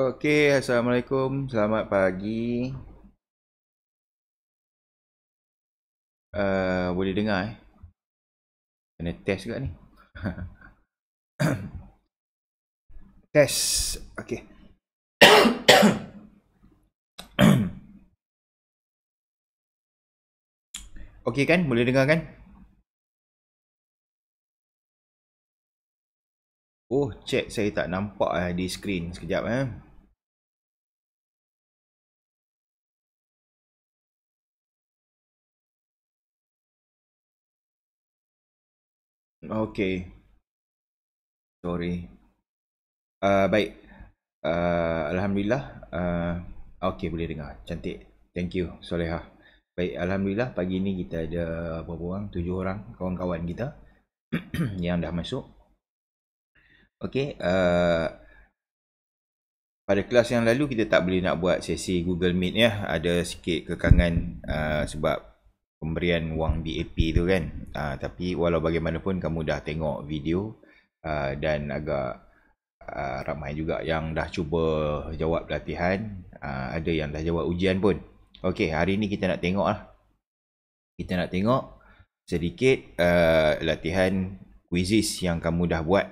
Okey, assalamualaikum. Selamat pagi. Uh, boleh dengar eh? Kena test juga ni. test. Okey. Okey kan? Boleh dengar kan? Oh, chat saya tak nampak eh di screen sekejap eh. Okay. Sorry. Uh, baik. Uh, Alhamdulillah. Uh, eh, okay, boleh dengar. Cantik. Thank you, Soleha. Baik, Alhamdulillah pagi ni kita ada beberapa orang? Tujuh orang kawan-kawan kita yang dah masuk. Okay. Uh, pada kelas yang lalu kita tak boleh nak buat sesi Google Meet ya. Ada sikit kekangan uh, sebab pemberian wang BAP tu kan uh, tapi walau bagaimanapun kamu dah tengok video uh, dan agak uh, ramai juga yang dah cuba jawab latihan uh, ada yang dah jawab ujian pun Okey, hari ni kita nak tengok lah kita nak tengok sedikit uh, latihan quizzes yang kamu dah buat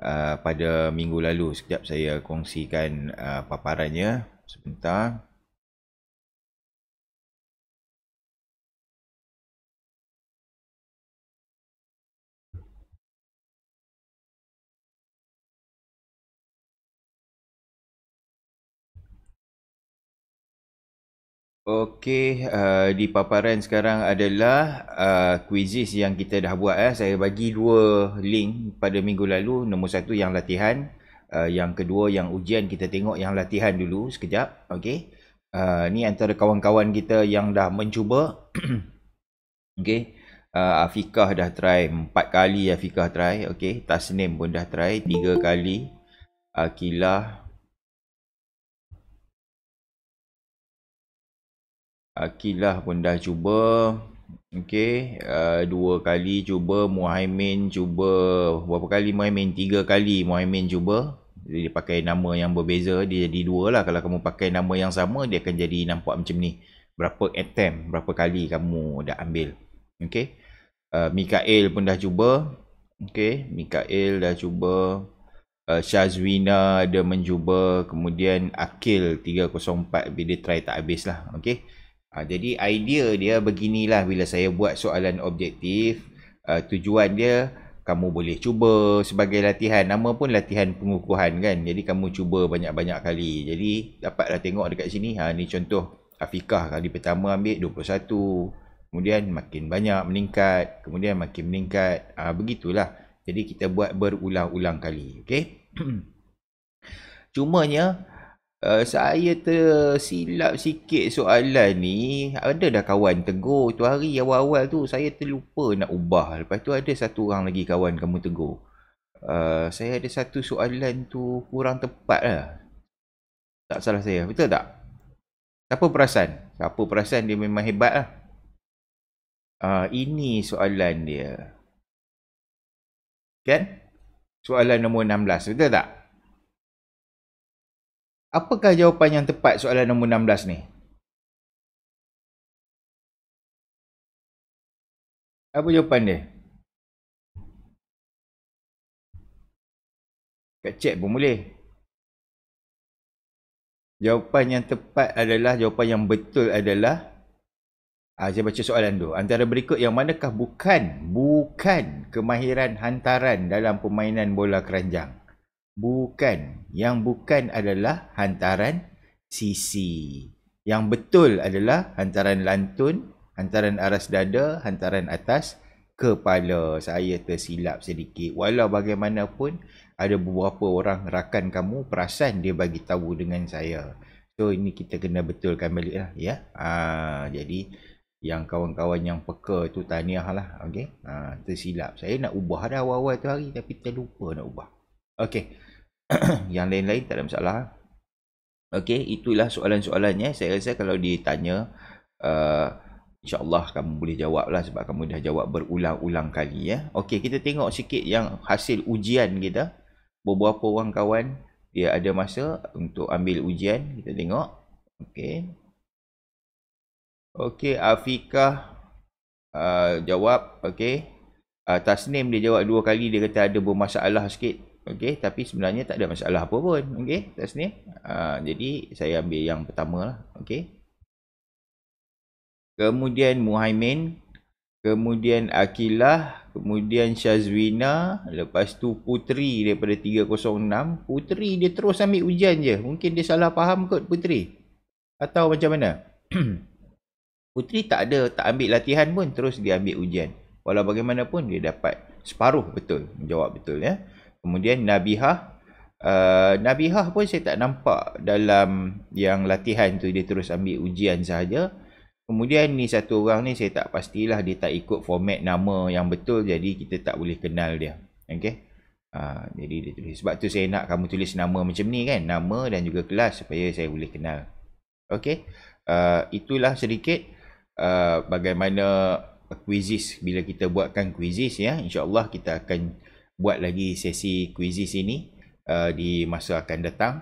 uh, pada minggu lalu sekejap saya kongsikan uh, paparannya sebentar Okey, uh, di paparan sekarang adalah eh, kuisis yang kita dah buat. Eh. Saya bagi dua link pada minggu lalu. Nombor satu yang latihan. Uh, yang kedua yang ujian kita tengok yang latihan dulu sekejap. Okey. Uh, ni antara kawan-kawan kita yang dah mencuba. Okey. Uh, Afiqah dah try. Empat kali Afiqah try. Okey. Tasnim pun dah try. Tiga kali. Akilah. Akilah pun dah cuba Okey, uh, dua kali cuba Muhaimin cuba berapa kali Muhaimin? Tiga kali Muhaimin cuba. Jadi pakai nama yang berbeza, dia jadi dua lah. Kalau kamu pakai nama yang sama, dia akan jadi nampak macam ni. Berapa attempt, berapa kali kamu dah ambil. Okey. Uh, Mikael pun dah cuba. Okey, Mikael dah cuba. Uh, Syazwina ada mencuba. Kemudian Akil 304 dia try tak habis lah. Okey. Ha, jadi idea dia beginilah bila saya buat soalan objektif. Uh, tujuan dia kamu boleh cuba sebagai latihan. Nama pun latihan pengukuhan kan. Jadi kamu cuba banyak-banyak kali. Jadi dapatlah tengok dekat sini. Ha, ni contoh Afiqah kali pertama ambil 21. Kemudian makin banyak meningkat. Kemudian makin meningkat. Ha, begitulah. Jadi kita buat berulang-ulang kali. Okay. Cumanya Uh, saya tersilap sikit soalan ni ada dah kawan tegur tu hari awal-awal tu saya terlupa nak ubah lepas tu ada satu orang lagi kawan kamu tegur uh, saya ada satu soalan tu kurang tepat lah tak salah saya betul tak siapa perasan siapa perasan dia memang hebat lah uh, ini soalan dia kan soalan nombor 16 betul tak Apakah jawapan yang tepat soalan nombor 16 ni? Apa jawapan dia? Kat chat pun boleh. Jawapan yang tepat adalah, jawapan yang betul adalah Ah, saya baca soalan tu. Antara berikut yang manakah bukan, bukan kemahiran hantaran dalam permainan bola keranjang. Bukan. Yang bukan adalah hantaran sisi. Yang betul adalah hantaran lantun, hantaran aras dada, hantaran atas kepala. Saya tersilap sedikit. Walau bagaimanapun, ada beberapa orang rakan kamu perasan dia bagi tahu dengan saya. So ini kita kena betulkan balik lah ya. Ha, jadi yang kawan-kawan yang peka tu tahniah lah. Okay. Ha, ah, tersilap. Saya nak ubah dah awal-awal tu hari tapi terlupa nak ubah. Okey. yang lain-lain tak ada masalah. Okey, itulah soalan-soalannya. Saya rasa kalau ditanya uh, insya-Allah kamu boleh jawablah sebab kamu dah jawab berulang-ulang kali ya. Okey, kita tengok sikit yang hasil ujian kita. Beberapa orang kawan dia ada masa untuk ambil ujian, kita tengok. Okey. Okey, Afiqah uh, jawab, okey. Uh, Tasnim dia jawab dua kali dia kata ada bermasalah sikit Okey, tapi sebenarnya tak ada masalah apa pun. Okey, kat sini. Uh, jadi, saya ambil yang pertama lah. Okey. Kemudian Muhaimin. Kemudian Akilah. Kemudian Syazwina. Lepas tu Puteri daripada 306. Puteri dia terus ambil ujian je. Mungkin dia salah faham kot Puteri. Atau macam mana? Puteri tak ada, tak ambil latihan pun. Terus dia ambil ujian. Walau bagaimanapun dia dapat separuh betul. Menjawab betul ya kemudian Nabihah Uh, Nabi pun saya tak nampak dalam yang latihan tu dia terus ambil ujian saja. Kemudian ni satu orang ni saya tak pastilah dia tak ikut format nama yang betul jadi kita tak boleh kenal dia. Okay? Uh, jadi dia tulis. Sebab tu saya nak kamu tulis nama macam ni kan. Nama dan juga kelas supaya saya boleh kenal. Okay? Uh, itulah sedikit uh, bagaimana kuisis bila kita buatkan kuisis ya insyaallah kita akan buat lagi sesi kuisis ini uh, di masa akan datang.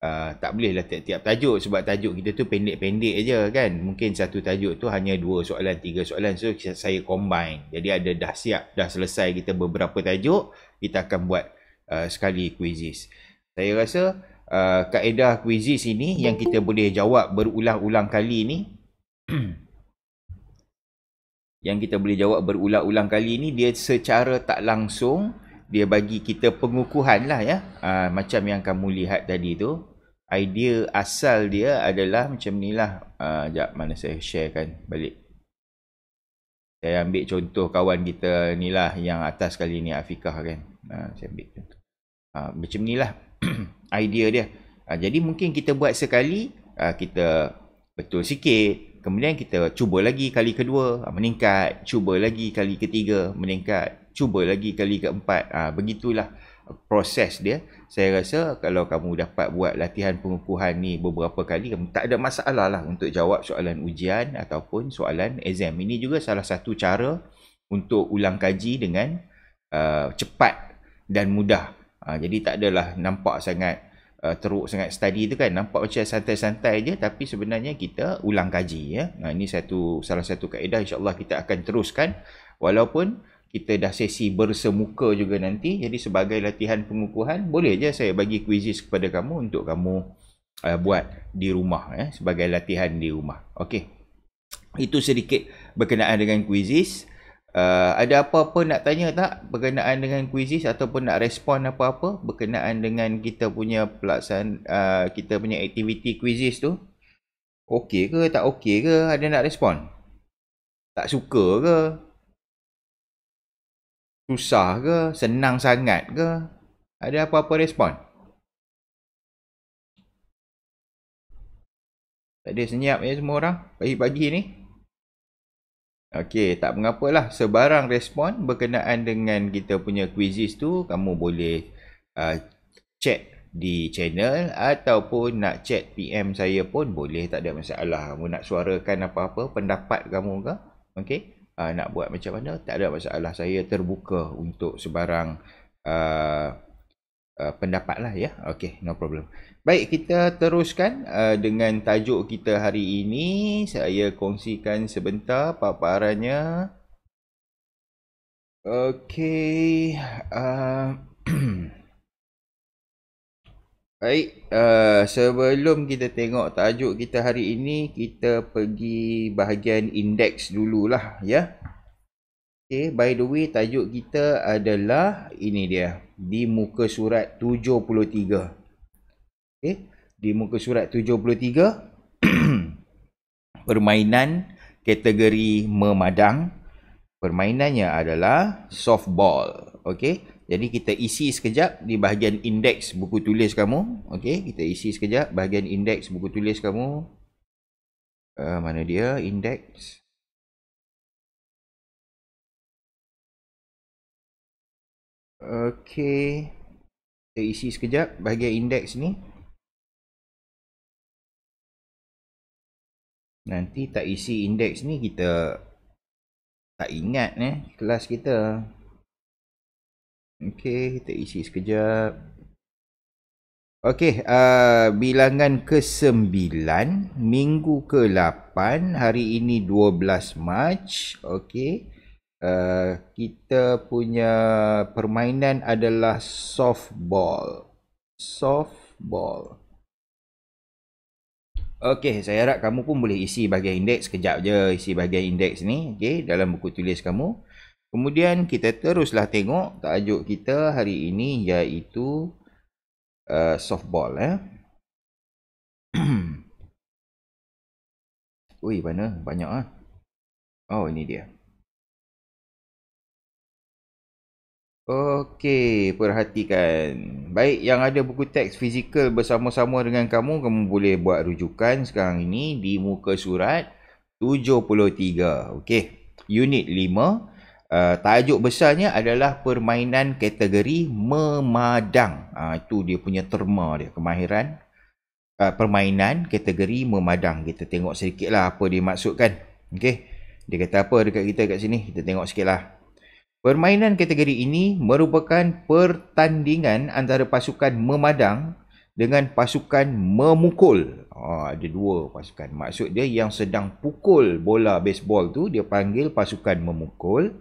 Uh, tak bolehlah tiap-tiap tajuk sebab tajuk kita tu pendek-pendek aja kan. Mungkin satu tajuk tu hanya dua soalan, tiga soalan. So saya combine. Jadi ada dah siap, dah selesai kita beberapa tajuk. Kita akan buat uh, sekali kuisis. Saya rasa uh, kaedah kuisis ini yang kita boleh jawab berulang-ulang kali ni. yang kita boleh jawab berulang-ulang kali ni dia secara tak langsung dia bagi kita pengukuhan lah ya. Ha, macam yang kamu lihat tadi tu. Idea asal dia adalah macam ni lah. Ha, ah, sekejap mana saya sharekan balik. Saya ambil contoh kawan kita ni lah yang atas kali ni Afiqah kan. Ha, saya ambil contoh. Ha, macam ni lah idea dia. Ha, jadi mungkin kita buat sekali, ha, kita betul sikit. Kemudian kita cuba lagi kali kedua, ha, meningkat. Cuba lagi kali ketiga, meningkat cuba lagi kali keempat. Ha, begitulah proses dia. Saya rasa kalau kamu dapat buat latihan pengukuhan ni beberapa kali, kamu tak ada masalah lah untuk jawab soalan ujian ataupun soalan exam. Ini juga salah satu cara untuk ulang kaji dengan uh, cepat dan mudah. Ha, jadi tak adalah nampak sangat uh, teruk sangat study tu kan. Nampak macam santai-santai je tapi sebenarnya kita ulang kaji. Ya. Ha, ini satu salah satu kaedah insyaAllah kita akan teruskan walaupun kita dah sesi bersemuka juga nanti jadi sebagai latihan pengukuhan boleh je saya bagi kuisis kepada kamu untuk kamu uh, buat di rumah eh sebagai latihan di rumah okey itu sedikit berkenaan dengan kuisis. Uh, ada apa-apa nak tanya tak berkenaan dengan kuisis ataupun nak respon apa-apa berkenaan dengan kita punya pelaksan uh, kita punya aktiviti kuisis tu okey ke tak okey ke ada nak respon tak suka ke susah ke senang sangat ke ada apa-apa respon tak ada senyap ya semua orang pagi-pagi ni Okey, tak mengapa lah. Sebarang respon berkenaan dengan kita punya kuisis tu, kamu boleh uh, chat di channel ataupun nak chat PM saya pun boleh. Tak ada masalah. Kamu nak suarakan apa-apa pendapat kamu ke? Okey uh, nak buat macam mana tak ada masalah saya terbuka untuk sebarang uh, uh, pendapat lah ya okey no problem baik kita teruskan uh, dengan tajuk kita hari ini saya kongsikan sebentar paparannya okey uh, Baik, uh, sebelum kita tengok tajuk kita hari ini, kita pergi bahagian indeks dululah, ya. Okay, by the way, tajuk kita adalah ini dia, di muka surat 73. Okay, di muka surat 73, permainan kategori memadang, permainannya adalah softball. Okay, jadi kita isi sekejap di bahagian indeks buku tulis kamu. Okey, kita isi sekejap bahagian indeks buku tulis kamu. Uh, mana dia indeks? Okey. Kita isi sekejap bahagian indeks ni. Nanti tak isi indeks ni kita tak ingat eh kelas kita. Okey, kita isi sekejap. Okey, uh, bilangan ke-9, minggu ke-8, hari ini 12 Mac. Okey. Uh, kita punya permainan adalah softball. Softball. Okey, saya harap kamu pun boleh isi bahagian indeks sekejap je, isi bahagian indeks ni, okey, dalam buku tulis kamu. Kemudian kita teruslah tengok tajuk kita hari ini iaitu uh, softball eh. Ui, mana? Banyak ah. Oh, ini dia. Okey, perhatikan. Baik, yang ada buku teks fizikal bersama-sama dengan kamu, kamu boleh buat rujukan sekarang ini di muka surat 73. Okey, unit 5 uh, tajuk besarnya adalah permainan kategori memadang. Uh, itu dia punya terma dia, kemahiran uh, permainan kategori memadang. Kita tengok sedikitlah apa dia maksudkan. Okey. Dia kata apa dekat kita kat sini? Kita tengok sikitlah. Permainan kategori ini merupakan pertandingan antara pasukan memadang dengan pasukan memukul. Oh, ada dua pasukan. Maksud dia yang sedang pukul bola baseball tu dia panggil pasukan memukul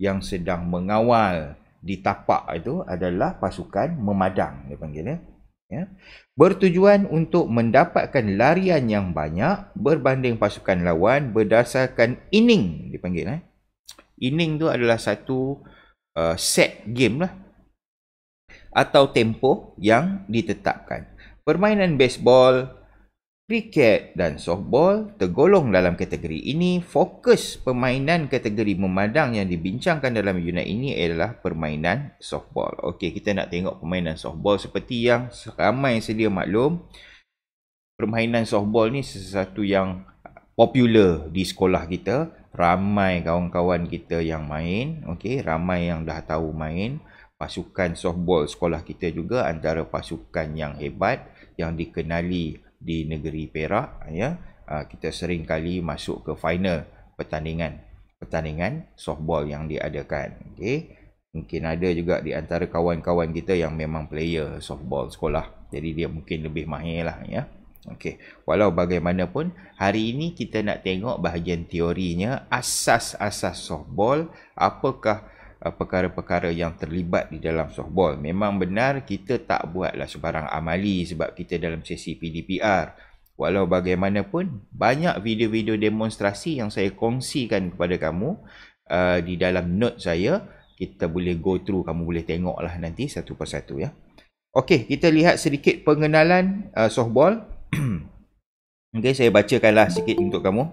yang sedang mengawal di tapak itu adalah pasukan memadang dia panggil ya. ya. Bertujuan untuk mendapatkan larian yang banyak berbanding pasukan lawan berdasarkan inning dia panggil ya. Eh. Inning tu adalah satu uh, set game lah atau tempo yang ditetapkan. Permainan baseball Kriket dan softball tergolong dalam kategori ini. Fokus permainan kategori memadang yang dibincangkan dalam unit ini adalah permainan softball. Okey, kita nak tengok permainan softball seperti yang ramai sedia maklum. Permainan softball ni sesuatu yang popular di sekolah kita. Ramai kawan-kawan kita yang main. Okey, ramai yang dah tahu main. Pasukan softball sekolah kita juga antara pasukan yang hebat yang dikenali di negeri Perak ya ah, kita sering kali masuk ke final pertandingan pertandingan softball yang diadakan okey mungkin ada juga di antara kawan-kawan kita yang memang player softball sekolah jadi dia mungkin lebih mahir lah ya okey walau bagaimanapun hari ini kita nak tengok bahagian teorinya asas-asas softball apakah Eh, perkara-perkara yang terlibat di dalam softball. Memang benar kita tak buatlah sebarang amali sebab kita dalam sesi PDPR. Walau bagaimanapun, banyak video-video demonstrasi yang saya kongsikan kepada kamu uh, di dalam note saya. Kita boleh go through, kamu boleh tengoklah nanti satu persatu ya. Okey, kita lihat sedikit pengenalan uh, softball. Okey, saya bacakanlah sikit untuk kamu.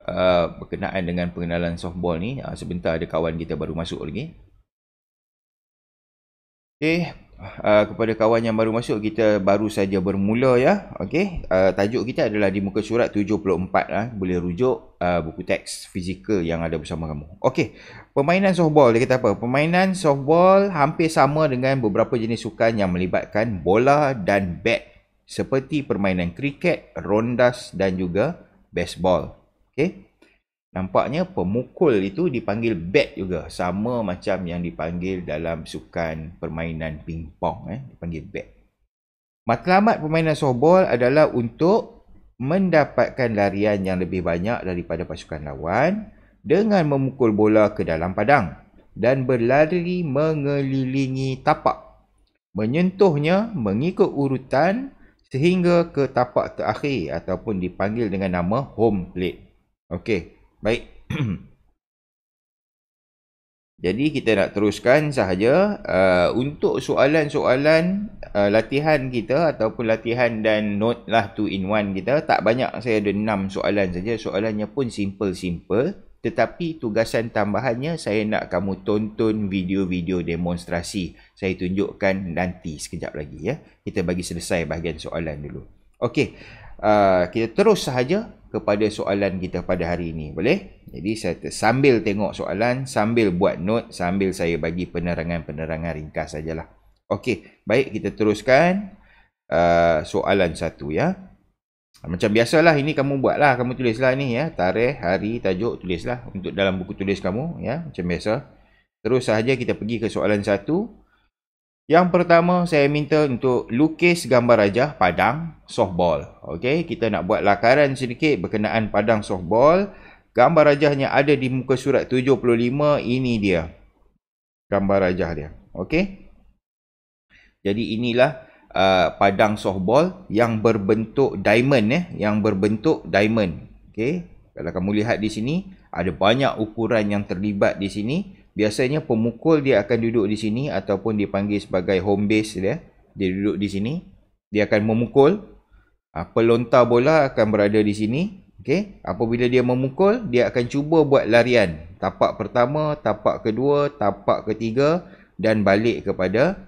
Uh, berkenaan dengan pengenalan softball ni uh, sebentar ada kawan kita baru masuk lagi okey uh, kepada kawan yang baru masuk kita baru saja bermula ya okey uh, tajuk kita adalah di muka surat 74 lah uh, boleh rujuk uh, buku teks fizikal yang ada bersama kamu okey permainan softball dia kata apa permainan softball hampir sama dengan beberapa jenis sukan yang melibatkan bola dan bat seperti permainan kriket rondas dan juga baseball Okay. Nampaknya pemukul itu dipanggil bat juga. Sama macam yang dipanggil dalam sukan permainan pingpong. Eh. Dipanggil bat. Matlamat permainan softball adalah untuk mendapatkan larian yang lebih banyak daripada pasukan lawan dengan memukul bola ke dalam padang dan berlari mengelilingi tapak. Menyentuhnya mengikut urutan sehingga ke tapak terakhir ataupun dipanggil dengan nama home plate. Okey, baik. Jadi kita nak teruskan sahaja uh, untuk soalan-soalan uh, latihan kita ataupun latihan dan note lah two in one kita tak banyak saya ada enam soalan saja soalannya pun simple-simple tetapi tugasan tambahannya saya nak kamu tonton video-video demonstrasi saya tunjukkan nanti sekejap lagi ya kita bagi selesai bahagian soalan dulu okey uh, kita terus sahaja kepada soalan kita pada hari ini. Boleh? Jadi saya t- sambil tengok soalan, sambil buat note, sambil saya bagi penerangan-penerangan ringkas sajalah. Okey, baik kita teruskan uh, soalan satu ya. Macam biasalah ini kamu buatlah, kamu tulislah ni ya, tarikh, hari, tajuk tulislah untuk dalam buku tulis kamu ya, macam biasa. Terus sahaja kita pergi ke soalan satu. Yang pertama saya minta untuk lukis gambar raja padang softball. Okey, kita nak buat lakaran sedikit berkenaan padang softball. Gambar rajahnya ada di muka surat 75 ini dia. Gambar rajah dia. Okey. Jadi inilah uh, padang softball yang berbentuk diamond eh, yang berbentuk diamond. Okey. Kalau kamu lihat di sini ada banyak ukuran yang terlibat di sini biasanya pemukul dia akan duduk di sini ataupun dipanggil sebagai home base dia dia duduk di sini dia akan memukul uh, pelontar bola akan berada di sini okey apabila dia memukul dia akan cuba buat larian tapak pertama tapak kedua tapak ketiga dan balik kepada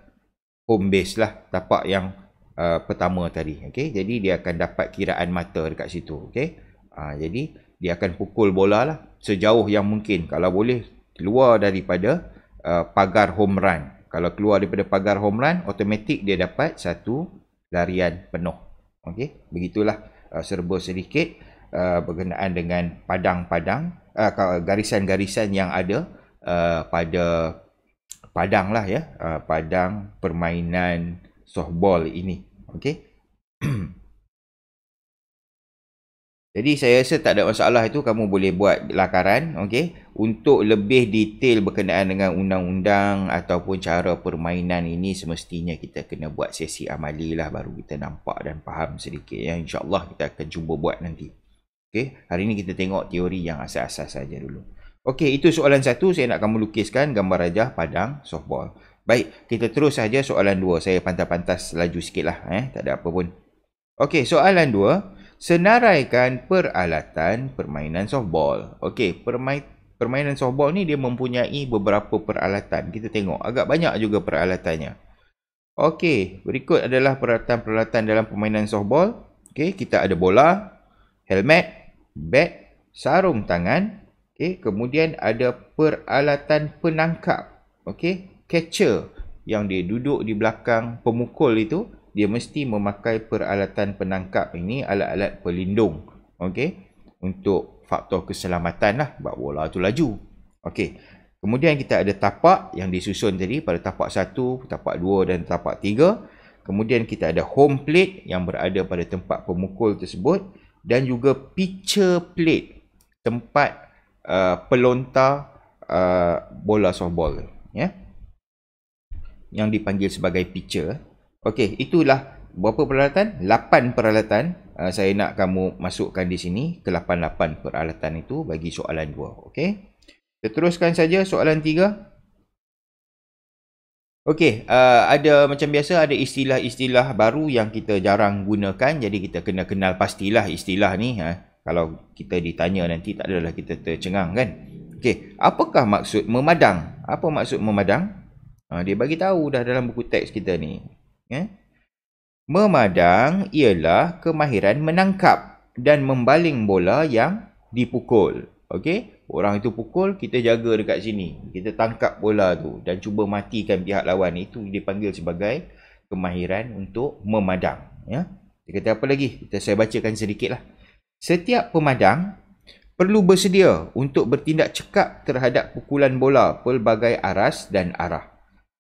home base lah tapak yang uh, pertama tadi okey jadi dia akan dapat kiraan mata dekat situ okey uh, jadi dia akan pukul bola lah sejauh yang mungkin kalau boleh keluar daripada uh, pagar home run. Kalau keluar daripada pagar home run, automatik dia dapat satu larian penuh. Okey, begitulah uh, serba sedikit uh, berkenaan dengan padang-padang uh, garisan-garisan yang ada uh, pada padang lah ya, uh, padang permainan softball ini. Okey. Jadi saya rasa tak ada masalah itu kamu boleh buat lakaran okay? untuk lebih detail berkenaan dengan undang-undang ataupun cara permainan ini semestinya kita kena buat sesi amali lah baru kita nampak dan faham sedikit ya insyaallah kita akan cuba buat nanti. Okay, hari ini kita tengok teori yang asas-asas saja dulu. Okey, itu soalan satu saya nak kamu lukiskan gambar rajah padang softball. Baik, kita terus saja soalan dua. Saya pantas-pantas laju sikit lah. Eh? Tak ada apa pun. Okey, soalan dua senaraikan peralatan permainan softball. Okey, permai- permainan softball ni dia mempunyai beberapa peralatan. Kita tengok agak banyak juga peralatannya. Okey, berikut adalah peralatan-peralatan dalam permainan softball. Okey, kita ada bola, helmet, bat, sarung tangan. Okey, kemudian ada peralatan penangkap. Okey, catcher yang dia duduk di belakang pemukul itu dia mesti memakai peralatan penangkap ini alat-alat pelindung okey untuk faktor keselamatan lah sebab bola tu laju okey kemudian kita ada tapak yang disusun tadi pada tapak 1 tapak 2 dan tapak 3 kemudian kita ada home plate yang berada pada tempat pemukul tersebut dan juga pitcher plate tempat uh, pelontar uh, bola softball ya yeah? yang dipanggil sebagai pitcher Okey, itulah berapa peralatan? 8 peralatan uh, saya nak kamu masukkan di sini. Ke 8-8 peralatan itu bagi soalan 2. Okey. Kita teruskan saja soalan 3. Okey, uh, ada macam biasa ada istilah-istilah baru yang kita jarang gunakan. Jadi kita kena kenal pastilah istilah ni. Ha? Kalau kita ditanya nanti tak adalah kita tercengang kan. Okey, apakah maksud memadang? Apa maksud memadang? Uh, dia bagi tahu dah dalam buku teks kita ni. Eh? Memadang ialah kemahiran menangkap dan membaling bola yang dipukul. Okey, orang itu pukul, kita jaga dekat sini. Kita tangkap bola tu dan cuba matikan pihak lawan itu dipanggil sebagai kemahiran untuk memadang, ya. Dia kata apa lagi? Kita saya bacakan sedikitlah. Setiap pemadang perlu bersedia untuk bertindak cekap terhadap pukulan bola pelbagai aras dan arah.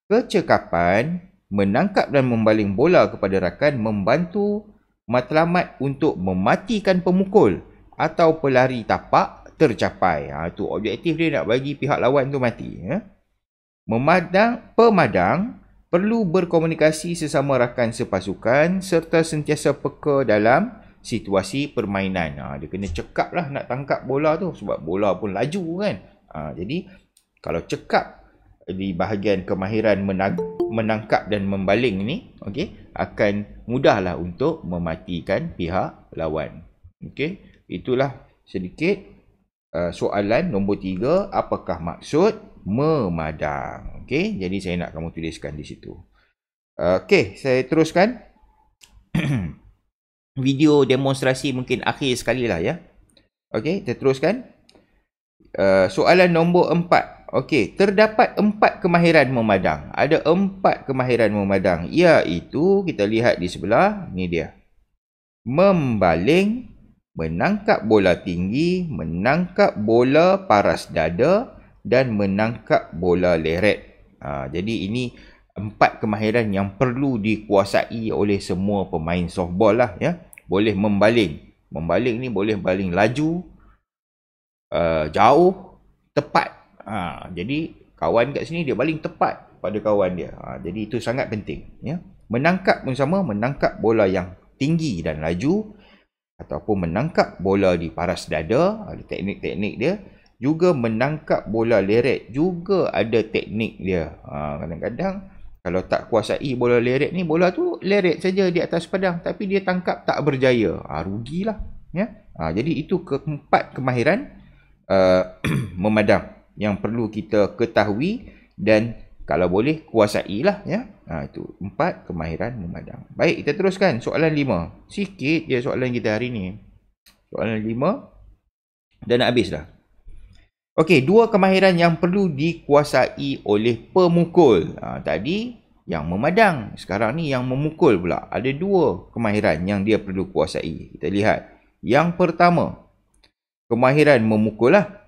Kecekapan menangkap dan membaling bola kepada rakan membantu matlamat untuk mematikan pemukul atau pelari tapak tercapai. Ha, itu objektif dia nak bagi pihak lawan tu mati. Ya. Memadang, pemadang perlu berkomunikasi sesama rakan sepasukan serta sentiasa peka dalam situasi permainan. Ha, dia kena cekap lah nak tangkap bola tu sebab bola pun laju kan. Ha, jadi kalau cekap di bahagian kemahiran menang menangkap dan membaling ni okey akan mudahlah untuk mematikan pihak lawan okey itulah sedikit uh, soalan nombor tiga. apakah maksud memadang okey jadi saya nak kamu tuliskan di situ uh, okey saya teruskan video demonstrasi mungkin akhir sekali lah ya okey kita teruskan uh, soalan nombor empat. Okey, terdapat empat kemahiran memadang. Ada empat kemahiran memadang. Iaitu, kita lihat di sebelah. ni dia. Membaling, menangkap bola tinggi, menangkap bola paras dada dan menangkap bola leret. Ha, jadi, ini empat kemahiran yang perlu dikuasai oleh semua pemain softball lah. Ya. Boleh membaling. Membaling ni boleh baling laju, uh, jauh, tepat Ha, jadi kawan kat sini dia paling tepat pada kawan dia. Ha, jadi itu sangat penting. Ya. Menangkap pun sama, menangkap bola yang tinggi dan laju ataupun menangkap bola di paras dada, ada ha, teknik-teknik dia. Juga menangkap bola leret juga ada teknik dia. Ha, kadang-kadang kalau tak kuasai bola leret ni, bola tu leret saja di atas padang. Tapi dia tangkap tak berjaya. Ha, rugilah. Ya? Ha, jadi itu keempat kemahiran uh, memadam yang perlu kita ketahui dan kalau boleh kuasailah ya. Ha itu empat kemahiran memadam. Baik, kita teruskan soalan lima. Sikit je soalan kita hari ini. Soalan lima dan nak habis dah. Okey, dua kemahiran yang perlu dikuasai oleh pemukul. Ha, tadi yang memadang. Sekarang ni yang memukul pula. Ada dua kemahiran yang dia perlu kuasai. Kita lihat. Yang pertama, kemahiran memukul lah.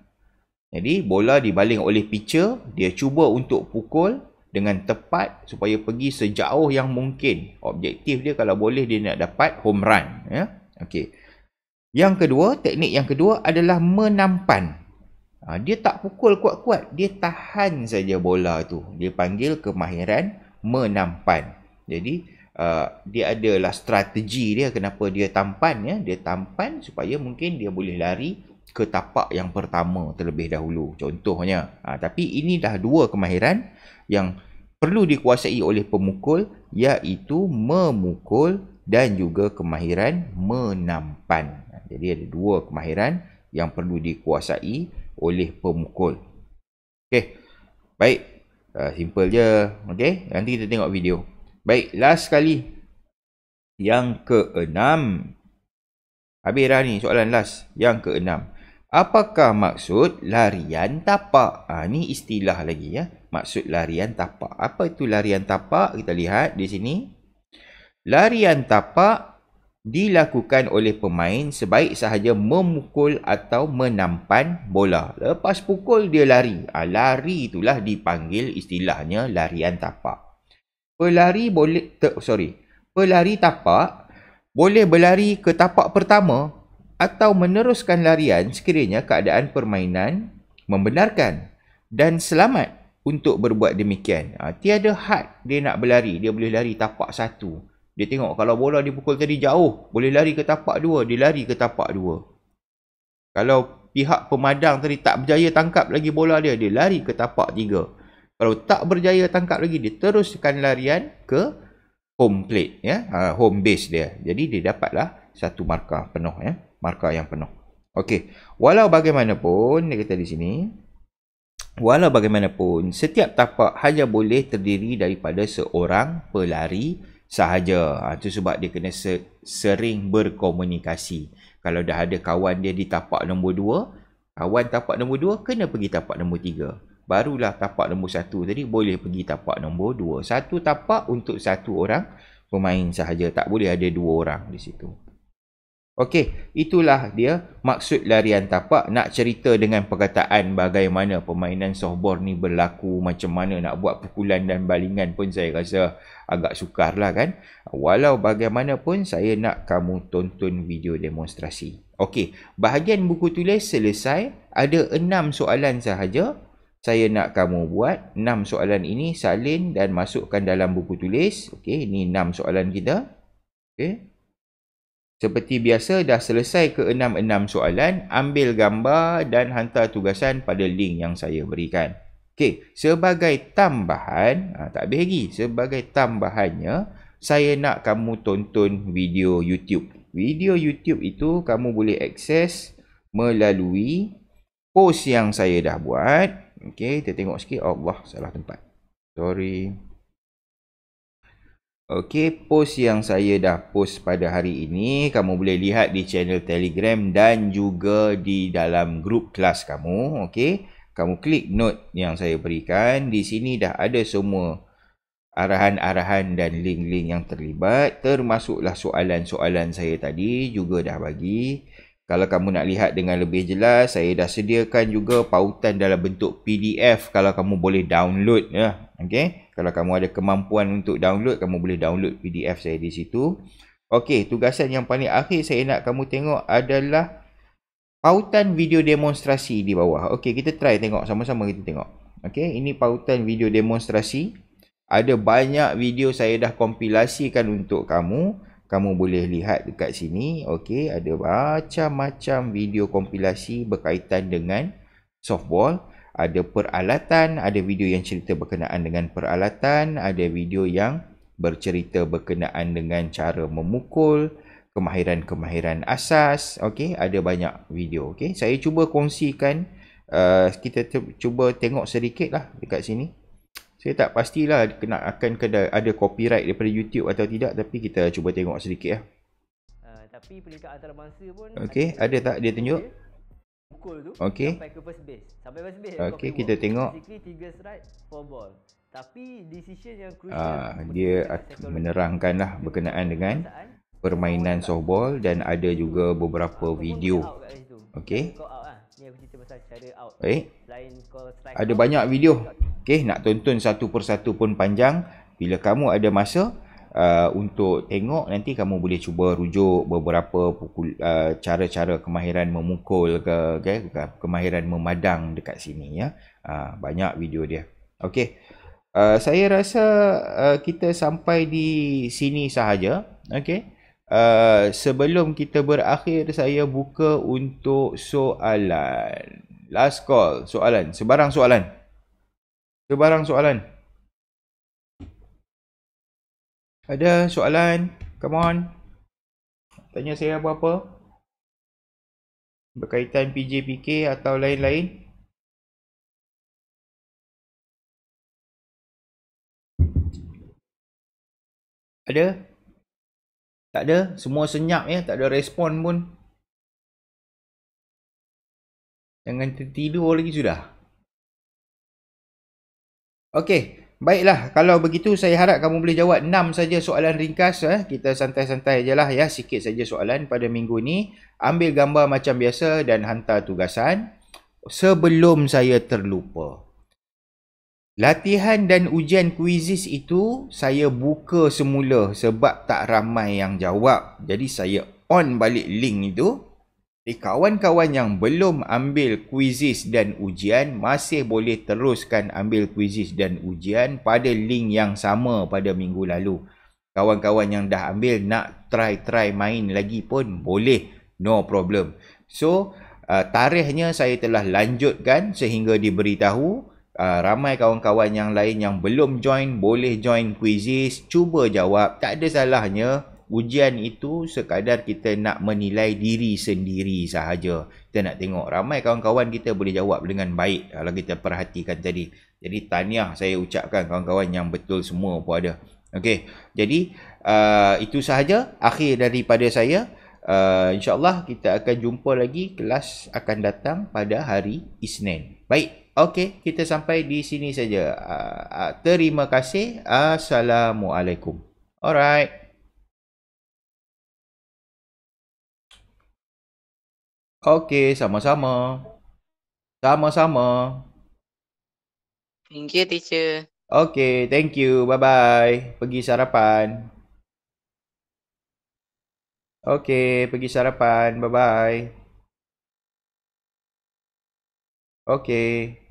Jadi bola dibaling oleh pitcher, dia cuba untuk pukul dengan tepat supaya pergi sejauh yang mungkin. Objektif dia kalau boleh dia nak dapat home run, ya. Okey. Yang kedua, teknik yang kedua adalah menampan. Ha, dia tak pukul kuat-kuat, dia tahan saja bola tu. Dia panggil kemahiran menampan. Jadi Uh, dia adalah strategi dia kenapa dia tampan ya dia tampan supaya mungkin dia boleh lari ke tapak yang pertama terlebih dahulu contohnya ha, tapi ini dah dua kemahiran yang perlu dikuasai oleh pemukul iaitu memukul dan juga kemahiran menampan ha, jadi ada dua kemahiran yang perlu dikuasai oleh pemukul okey baik uh, simple je okey nanti kita tengok video baik last sekali yang keenam habis dah ni soalan last yang keenam Apakah maksud larian tapak? Ha, ini istilah lagi ya. Maksud larian tapak. Apa itu larian tapak? Kita lihat di sini. Larian tapak dilakukan oleh pemain sebaik sahaja memukul atau menampan bola. Lepas pukul, dia lari. Ha, lari itulah dipanggil istilahnya larian tapak. Pelari boleh... Ter, sorry. Pelari tapak boleh berlari ke tapak pertama atau meneruskan larian sekiranya keadaan permainan membenarkan dan selamat untuk berbuat demikian. Ha, tiada had dia nak berlari. Dia boleh lari tapak satu. Dia tengok kalau bola dipukul tadi jauh, boleh lari ke tapak dua. Dia lari ke tapak dua. Kalau pihak pemadang tadi tak berjaya tangkap lagi bola dia, dia lari ke tapak tiga. Kalau tak berjaya tangkap lagi, dia teruskan larian ke home plate. ya, ha, Home base dia. Jadi dia dapatlah satu markah penuh. ya markah yang penuh. Okey, walau bagaimanapun dia kata di sini, walau bagaimanapun setiap tapak hanya boleh terdiri daripada seorang pelari sahaja. Itu ha, sebab dia kena se- sering berkomunikasi. Kalau dah ada kawan dia di tapak nombor 2, kawan tapak nombor dua kena pergi tapak nombor tiga. barulah tapak nombor satu tadi boleh pergi tapak nombor dua. Satu tapak untuk satu orang pemain sahaja. Tak boleh ada dua orang di situ. Okey, itulah dia maksud larian tapak nak cerita dengan perkataan bagaimana permainan softball ni berlaku, macam mana nak buat pukulan dan balingan pun saya rasa agak sukar lah kan. Walau bagaimanapun saya nak kamu tonton video demonstrasi. Okey, bahagian buku tulis selesai. Ada enam soalan sahaja saya nak kamu buat. Enam soalan ini salin dan masukkan dalam buku tulis. Okey, ini enam soalan kita. Okey. Seperti biasa, dah selesai ke enam-enam soalan, ambil gambar dan hantar tugasan pada link yang saya berikan. Okey, sebagai tambahan, ha, tak habis lagi, sebagai tambahannya, saya nak kamu tonton video YouTube. Video YouTube itu kamu boleh akses melalui post yang saya dah buat. Okey, kita tengok sikit. Allah, salah tempat. Sorry. Okey, post yang saya dah post pada hari ini, kamu boleh lihat di channel Telegram dan juga di dalam grup kelas kamu. Okey, kamu klik note yang saya berikan. Di sini dah ada semua arahan-arahan dan link-link yang terlibat termasuklah soalan-soalan saya tadi juga dah bagi. Kalau kamu nak lihat dengan lebih jelas, saya dah sediakan juga pautan dalam bentuk PDF kalau kamu boleh download ya. Okey. Kalau kamu ada kemampuan untuk download, kamu boleh download PDF saya di situ. Okey, tugasan yang paling akhir saya nak kamu tengok adalah pautan video demonstrasi di bawah. Okey, kita try tengok sama-sama kita tengok. Okey, ini pautan video demonstrasi. Ada banyak video saya dah kompilasikan untuk kamu. Kamu boleh lihat dekat sini. Okey, ada macam-macam video kompilasi berkaitan dengan softball ada peralatan, ada video yang cerita berkenaan dengan peralatan, ada video yang bercerita berkenaan dengan cara memukul, kemahiran-kemahiran asas, okey, ada banyak video, okey. Saya cuba kongsikan uh, kita cuba tengok sedikitlah dekat sini. Saya tak pastilah kena akan kena ada copyright daripada YouTube atau tidak tapi kita cuba tengok sedikitlah. Uh, tapi peringkat antarabangsa pun Okey, ada, ada tak dia tunjuk? Dia pukul tu okay. sampai ke first base. Sampai first base. Okey, kita tengok. Basically tiga strike four ball. Tapi decision yang crucial ah, dia menerangkanlah berkenaan dengan permainan softball dan ada juga beberapa video. Okey. Eh? Ada banyak video. Okey, nak tonton satu persatu pun panjang. Bila kamu ada masa, uh, untuk tengok nanti kamu boleh cuba rujuk beberapa pukul, uh, cara-cara kemahiran memukul ke okay? kemahiran memadang dekat sini ya uh, banyak video dia okey Uh, saya rasa uh, kita sampai di sini sahaja. Okay. Uh, sebelum kita berakhir, saya buka untuk soalan. Last call, soalan. Sebarang soalan. Sebarang soalan. Ada soalan? Come on. Tanya saya apa-apa. Berkaitan PJPK atau lain-lain. Ada? Tak ada? Semua senyap ya? Tak ada respon pun? Jangan tertidur lagi sudah. Okey. Baiklah, kalau begitu saya harap kamu boleh jawab 6 saja soalan ringkas. Eh. Kita santai-santai je lah ya, sikit saja soalan pada minggu ni. Ambil gambar macam biasa dan hantar tugasan. Sebelum saya terlupa. Latihan dan ujian kuisis itu saya buka semula sebab tak ramai yang jawab. Jadi saya on balik link itu. Jadi kawan-kawan yang belum ambil kuisis dan ujian masih boleh teruskan ambil kuisis dan ujian pada link yang sama pada minggu lalu. Kawan-kawan yang dah ambil nak try-try main lagi pun boleh. No problem. So, uh, tarikhnya saya telah lanjutkan sehingga diberitahu uh, ramai kawan-kawan yang lain yang belum join boleh join kuisis, cuba jawab. Tak ada salahnya ujian itu sekadar kita nak menilai diri sendiri sahaja. Kita nak tengok ramai kawan-kawan kita boleh jawab dengan baik kalau kita perhatikan tadi. Jadi tahniah saya ucapkan kawan-kawan yang betul semua pun ada. Okey. Jadi uh, itu sahaja akhir daripada saya. Uh, InsyaAllah kita akan jumpa lagi kelas akan datang pada hari Isnin. Baik. Okey. Kita sampai di sini saja. Uh, uh, terima kasih. Assalamualaikum. Alright. Okay sama-sama. Sama-sama. Thank you, teacher. Okey, thank you. Bye-bye. Pergi sarapan. Okay, pergi sarapan. Bye-bye. Okay.